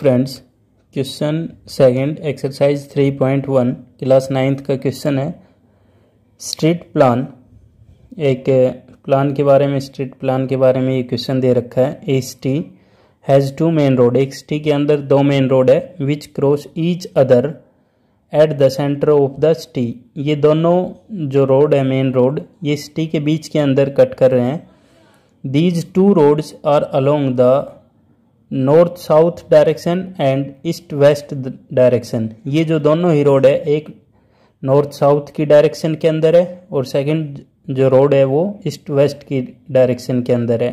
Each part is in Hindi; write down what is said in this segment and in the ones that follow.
friends question second exercise 3.1 class ninth का क्वेश्चन है स्ट्रीट प्लान एक प्लान के बारे में स्ट्रीट प्लान के बारे में ये क्वेश्चन दे रखा है S T has two main road एक सिटी के अंदर दो मेन रोड है which cross each other at the centre of the city ये दोनों जो रोड है मेन रोड ये सिटी के बीच के अंदर कट कर रहे हैं these two roads are along the north south direction and east west direction ये जो दोनों ही रोड है एक नॉर्थ साउथ की डायरेक्शन के अंदर है और सेकंड जो रोड है वो ईस्ट वेस्ट की डायरेक्शन के अंदर है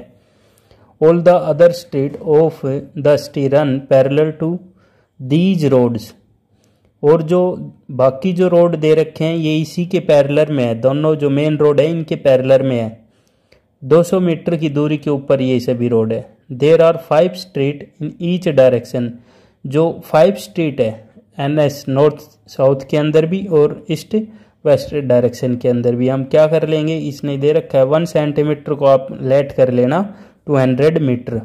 all the other street of the city run parallel to these road और जो बाकी जो रोड दे रखे हैं ये इसी के पैरलर में है दोनों जो मेन रोड है इनके पैरलर में है 200 मीटर की दूरी के ऊपर ये सभी रोड है there are five street in each direction जो फाइव स्ट्रीट है एन एस नॉर्थ साउथ के अंदर भी और ईस्ट वेस्ट डायरेक्शन के अंदर भी हम क्या कर लेंगे इसने दे रखा है वन सेंटीमीटर को आप लेट कर लेना two hundred metre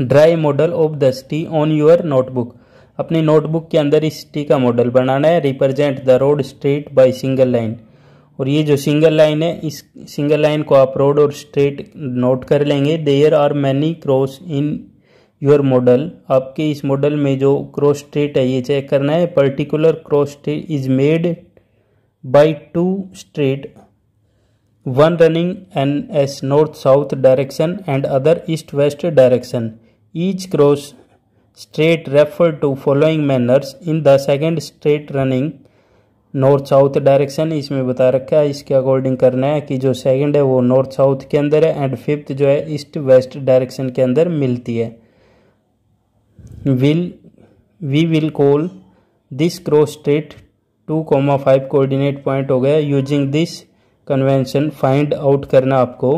draw a model of the city on your notebook अपनी नोटबुक के अंदर इस सिटी का मॉडल बनाना है represent the road street by single line और ये जो सिंगल लाइन है इस सिंगल लाइन को आप रोड और स्ट्रेट नोट कर लेंगे there are many cross in your model आपके इस मॉडल में जो क्रॉस स्ट्रेट है ये चेक करना है particular cross street is made by two street one running N S north south direction and other east west direction each cross street refer to following manners in the second street running north south direction इसमें बता रखा है इसके अकॉर्डिंग करना है कि जो सेकंड है वो नॉर्थ साउथ के अंदर है एंड फिफ्थ जो है ईस्ट वेस्ट डायरेक्शन के अंदर मिलती है will we will call this cross street two comma five coordinate point हो गया using this convention find out करना आपको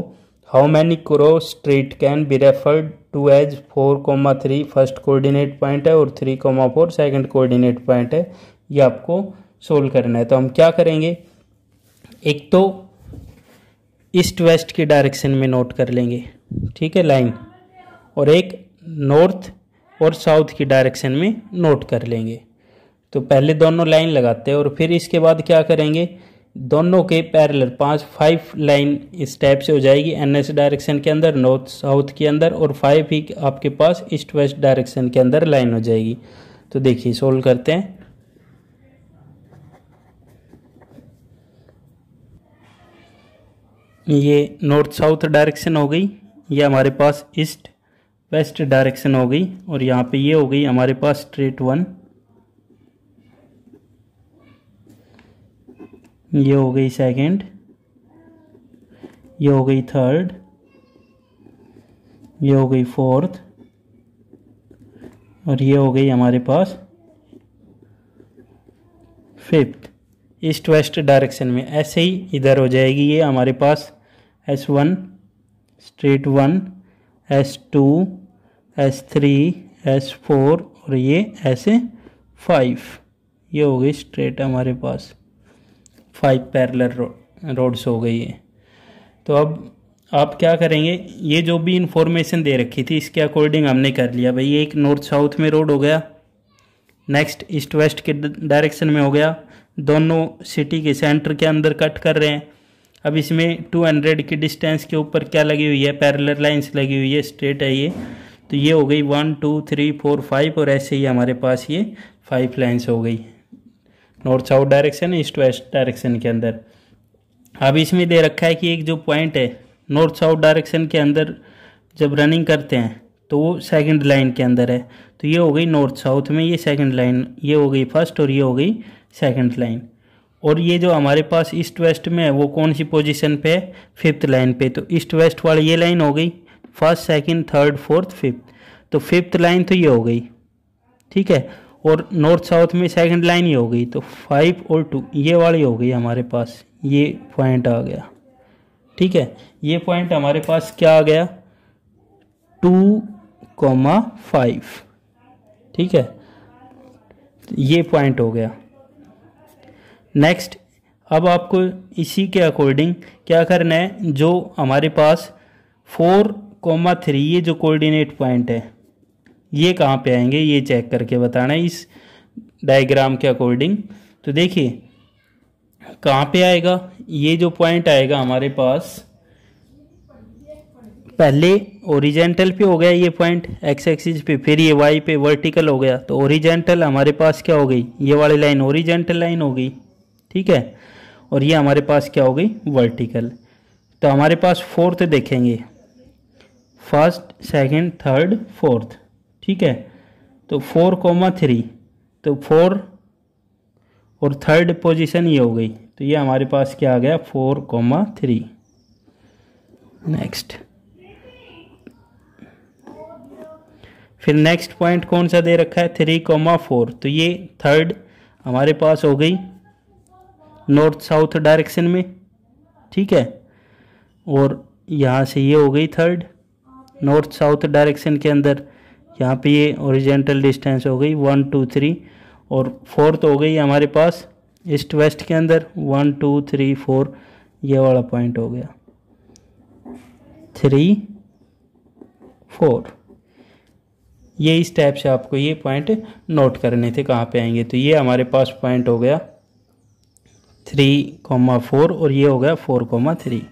how many cross street can be referred to as four comma three first coordinate point है और three comma four second coordinate point है ये आपको सोल्व करना है तो हम क्या करेंगे एक तो ईस्ट वेस्ट की डायरेक्शन में नोट कर लेंगे ठीक है लाइन और एक नॉर्थ और साउथ की डायरेक्शन में नोट कर लेंगे तो पहले दोनों लाइन लगाते हैं और फिर इसके बाद क्या करेंगे दोनों के पैरेलल पांच फाइव लाइन इस टाइप से हो जाएगी एन एस डायरेक्शन के अंदर नॉर्थ साउथ के अंदर और फाइव ही आपके पास ईस्ट वेस्ट डायरेक्शन के अंदर लाइन हो जाएगी तो देखिए सोल्व करते हैं ये नॉर्थ साउथ डायरेक्शन हो गई ये हमारे पास ईस्ट वेस्ट डायरेक्शन हो गई और यहाँ पे ये हो गई हमारे पास स्ट्रेट वन ये हो गई सेकंड ये हो गई थर्ड ये हो गई फोर्थ और ये हो गई हमारे पास फिफ्थ ईस्ट वेस्ट डायरेक्शन में ऐसे ही इधर हो जाएगी ये हमारे पास S one street one S two S three S four और ये ऐसे फाइव ये हो गई स्ट्रेट हमारे पास फाइव पैरलर रो, रोड्स हो गई है तो अब आप क्या करेंगे ये जो भी इंफॉर्मेशन दे रखी थी इसके अकॉर्डिंग हमने कर लिया भाई एक नॉर्थ साउथ में रोड हो गया नेक्स्ट ईस्ट वेस्ट के डायरेक्शन में हो गया दोनों सिटी के सेंटर के अंदर कट कर रहे हैं अब इसमें 200 की डिस्टेंस के ऊपर क्या लगी हुई है पैरेलल लाइंस लगी हुई है स्ट्रेट है ये तो ये हो गई one two three four five और ऐसे ही हमारे पास ये फाइव लाइन्स हो गई north south direction east west direction के अंदर अब इसमें दे रखा है कि एक जो पॉइंट है नॉर्थ साउथ डायरेक्शन के अंदर जब रनिंग करते हैं तो वो सेकेंड लाइन के अंदर है तो ये हो गई नॉर्थ साउथ में ये सेकंड लाइन ये हो गई फर्स्ट और ये हो गई सेकंड लाइन और ये जो हमारे पास ईस्ट वेस्ट में है वो कौन सी पोजीशन पे है फिफ्थ लाइन पे तो ईस्ट वेस्ट वाली ये लाइन हो गई first second third fourth fifth तो फिफ्थ लाइन तो ये हो गई ठीक है और नॉर्थ साउथ में सेकेंड लाइन ये हो गई तो फाइव और टू ये वाली हो गई हमारे पास ये पॉइंट आ गया ठीक है ये पॉइंट हमारे पास क्या आ गया टू कॉमा फाइव ठीक है ये पॉइंट हो गया नेक्स्ट अब आपको इसी के अकॉर्डिंग क्या करना है जो हमारे पास फोर कोमा थ्री ये जो कोऑर्डिनेट पॉइंट है ये कहाँ पे आएंगे ये चेक करके बताना है इस डायग्राम के अकॉर्डिंग तो देखिए कहाँ पे आएगा ये जो पॉइंट आएगा हमारे पास पहले ओरिजेंटल पे हो गया ये पॉइंट एक्स एक्सिस पे फिर ये वाई पे वर्टिकल हो गया तो ओरिजेंटल हमारे पास क्या हो गई ये वाली लाइन ओरिजेंटल लाइन हो गई ठीक है और ये हमारे पास क्या हो गई वर्टिकल तो हमारे पास फोर्थ देखेंगे फर्स्ट सेकंड थर्ड फोर्थ ठीक है तो फोर कोमा थ्री तो फोर और थर्ड पोजिशन ये हो गई तो ये हमारे पास क्या आ गया फोर कोमा थ्री नेक्स्ट फिर नेक्स्ट पॉइंट कौन सा दे रखा है थ्री कोमा फोर तो ये थर्ड हमारे पास हो गई नॉर्थ साउथ डायरेक्शन में ठीक है और यहाँ से ये हो गई थर्ड नॉर्थ साउथ डायरेक्शन के अंदर यहाँ पे ये ओरिजेंटल डिस्टेंस हो गई वन टू थ्री और फोर्थ हो गई हमारे पास ईस्ट वेस्ट के अंदर वन टू थ्री फोर ये वाला पॉइंट हो गया थ्री फोर टाइप स्टेप्स आपको ये पॉइंट नोट करने थे कहाँ पे आएंगे तो ये हमारे पास पॉइंट हो गया थ्री कोमा फोर और ये हो गया फोर कोमा थ्री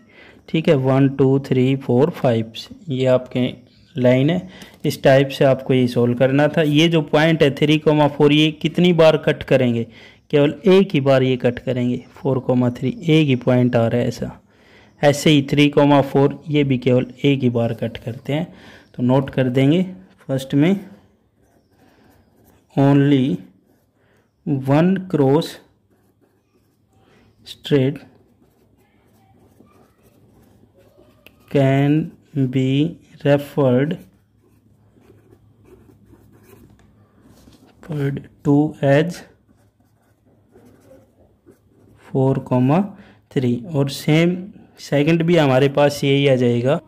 ठीक है one two three four five ये आपके लाइन है इस टाइप से आपको ये सोल्व करना था ये जो पॉइंट है थ्री कोमा फोर ये कितनी बार कट करेंगे केवल एक ही बार ये कट करेंगे फोर कोमा थ्री एक ही पॉइंट आ रहा है ऐसा ऐसे ही थ्री कोमा फोर ये भी केवल एक ही बार कट करते हैं तो नोट कर देंगे फर्स्ट में only one cross straight can be referred to as four comma three और सेम सेकंड भी हमारे पास यही आ जाएगा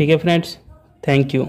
ठीक है फ्रेंड्स थैंक यू